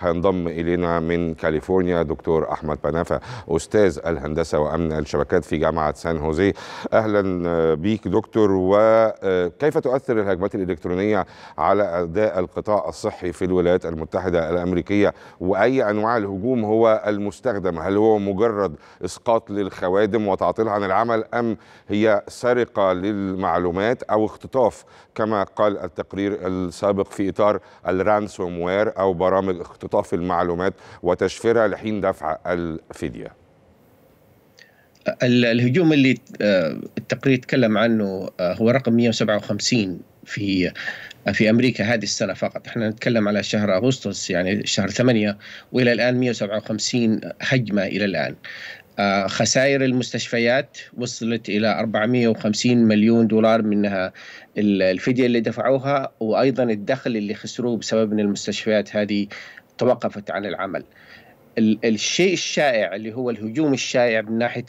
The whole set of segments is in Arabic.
هينضم الينا من كاليفورنيا دكتور احمد بنافع استاذ الهندسه وامن الشبكات في جامعه سان هوزي اهلا آه، بيك دكتور وكيف آه، تؤثر الهجمات الالكترونيه على اداء القطاع الصحي في الولايات المتحده الامريكيه واي انواع الهجوم هو المستخدم هل هو مجرد اسقاط للخوادم وتعطيل عن العمل ام هي سرقه للمعلومات او اختطاف كما قال التقرير السابق في اطار الرانسوم وير او برامج اختطاف استقطاف المعلومات وتشفيرها لحين دفع الفديه الهجوم اللي آه، التقرير تكلم عنه آه، هو رقم 157 في آه، في امريكا هذه السنه فقط احنا نتكلم على شهر اغسطس يعني شهر ثمانية والى الان 157 هجمه الى الان خسائر المستشفيات وصلت الى 450 مليون دولار منها الفديه اللي دفعوها وايضا الدخل اللي خسروه بسبب ان المستشفيات هذه توقفت عن العمل الشيء الشائع اللي هو الهجوم الشائع من ناحيه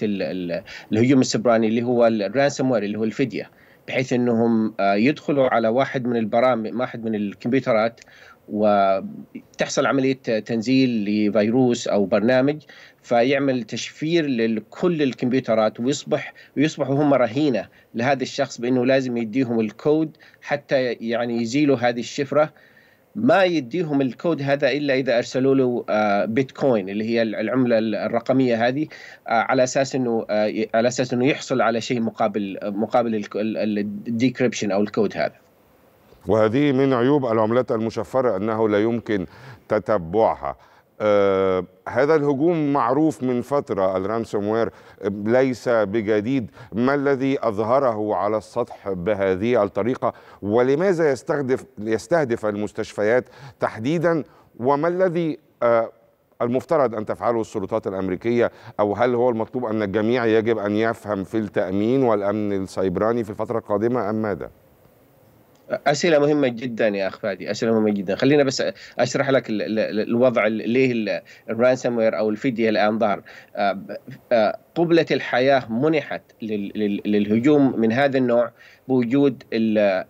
الهجوم السبراني اللي هو الرانسوم وير اللي هو الفديه بحيث انهم آه، يدخلوا على واحد من البرامج واحد من الكمبيوترات وتحصل عمليه تنزيل لفيروس او برنامج فيعمل تشفير لكل الكمبيوترات ويصبح ويصبحوا هم رهينه لهذا الشخص بانه لازم يديهم الكود حتى يعني يزيلوا هذه الشفره ما يديهم الكود هذا الا اذا ارسلوا له آه، بيتكوين اللي هي العمله الرقميه هذه آه، على اساس انه آه، على اساس انه يحصل على شيء مقابل مقابل الديكريبشن او الكود هذا. وهذه من عيوب العملات المشفره انه لا يمكن تتبعها. أه هذا الهجوم معروف من فترة الرامسوموير ليس بجديد ما الذي أظهره على السطح بهذه الطريقة ولماذا يستهدف, يستهدف المستشفيات تحديدا وما الذي آه، المفترض أن تفعله السلطات الأمريكية أو هل هو المطلوب أن الجميع يجب أن يفهم في التأمين والأمن السيبراني في الفترة القادمة أم ماذا؟ اسئله مهمه جدا يا اخ فادي اسئله مهمه جدا خلينا بس اشرح لك الـ الـ الوضع ليه الرانسم وير او الفديه الان ظهر آه، آه، قبله الحياه منحت للهجوم من هذا النوع بوجود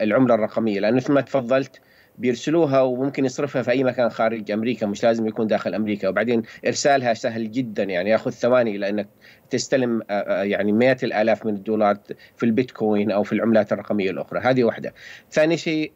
العمله الرقميه لانه مثل ما تفضلت بيرسلوها وممكن يصرفها في اي مكان خارج امريكا مش لازم يكون داخل امريكا وبعدين ارسالها سهل جدا يعني ياخذ ثواني لانك تستلم آه، آه، يعني مئات الالاف من الدولارات في البيتكوين او في العملات الرقميه الاخرى هذه واحده ثاني شيء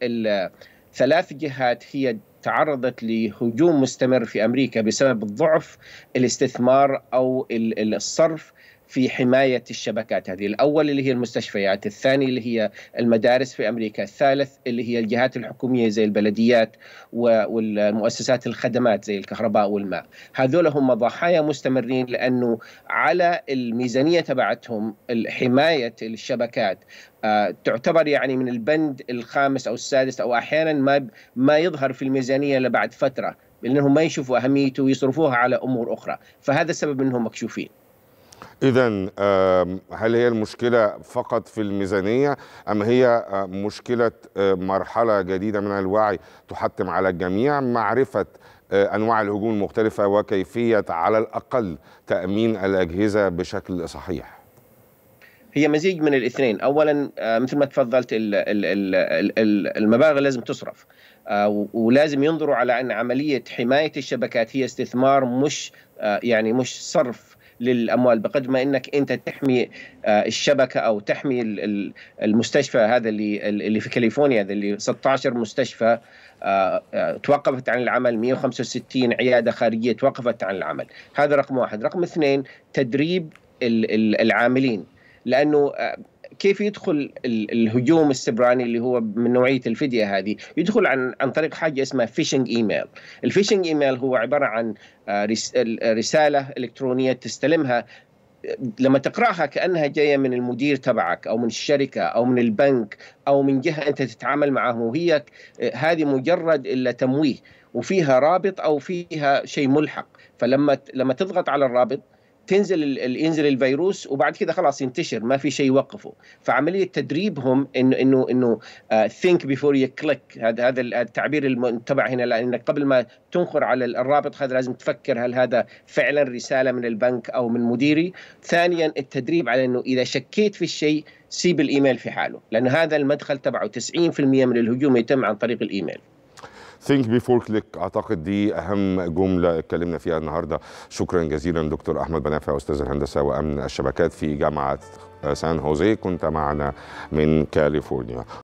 ثلاث جهات هي تعرضت لهجوم مستمر في امريكا بسبب ضعف الاستثمار او الصرف في حماية الشبكات هذه الأول اللي هي المستشفيات الثاني اللي هي المدارس في أمريكا الثالث اللي هي الجهات الحكومية زي البلديات والمؤسسات الخدمات زي الكهرباء والماء هذول هم ضحايا مستمرين لأنه على الميزانية تبعتهم حماية الشبكات آه، تعتبر يعني من البند الخامس أو السادس أو أحيانا ما, ما يظهر في الميزانية لبعد فترة لأنهم ما يشوفوا أهميته ويصرفوها على أمور أخرى فهذا السبب أنهم مكشوفين إذا هل هي المشكلة فقط في الميزانية أم هي مشكلة مرحلة جديدة من الوعي تحتم على الجميع معرفة آه، أنواع الهجوم المختلفة وكيفية على الأقل تأمين الأجهزة بشكل صحيح؟ هي مزيج من الاثنين اولا آه، مثل ما تفضلت المبالغ لازم تصرف آه، ولازم ينظروا على ان عمليه حمايه الشبكات هي استثمار مش يعني مش صرف للاموال بقدر ما انك انت تحمي آه، الشبكه او تحمي المستشفى هذا اللي اللي في كاليفورنيا هذا اللي 16 مستشفى آه، آه، توقفت عن العمل 165 عياده خارجيه توقفت عن العمل هذا رقم واحد رقم اثنين تدريب العاملين لانه كيف يدخل الهجوم السبراني اللي هو من نوعيه الفديه هذه يدخل عن عن طريق حاجه اسمها فيشنج ايميل الفيشنج ايميل هو عباره عن آه، رساله الكترونيه تستلمها لما تقراها كانها جايه من المدير تبعك او من الشركه او من البنك او من جهه انت تتعامل معه وهي آه، هذه مجرد الا تمويه وفيها رابط او فيها شيء ملحق فلما لما تضغط على الرابط تنزل ينزل الفيروس وبعد كده خلاص ينتشر ما في شيء يوقفه فعمليه تدريبهم انه انه انه ثينك بيفور يو كليك هذا هذا التعبير المتبع هنا لانك قبل ما تنقر على الرابط هذا لازم تفكر هل هذا فعلا رساله من البنك او من مديري ثانيا التدريب على انه اذا شكيت في الشيء سيب الايميل في حاله لان هذا المدخل تبعه 90% من الهجوم يتم عن طريق الايميل ثينك بيفور كليك اعتقد دي اهم جمله اتكلمنا فيها النهارده شكرا جزيلا دكتور احمد بنافع استاذ الهندسه وامن الشبكات في جامعه سان هوزي كنت معنا من كاليفورنيا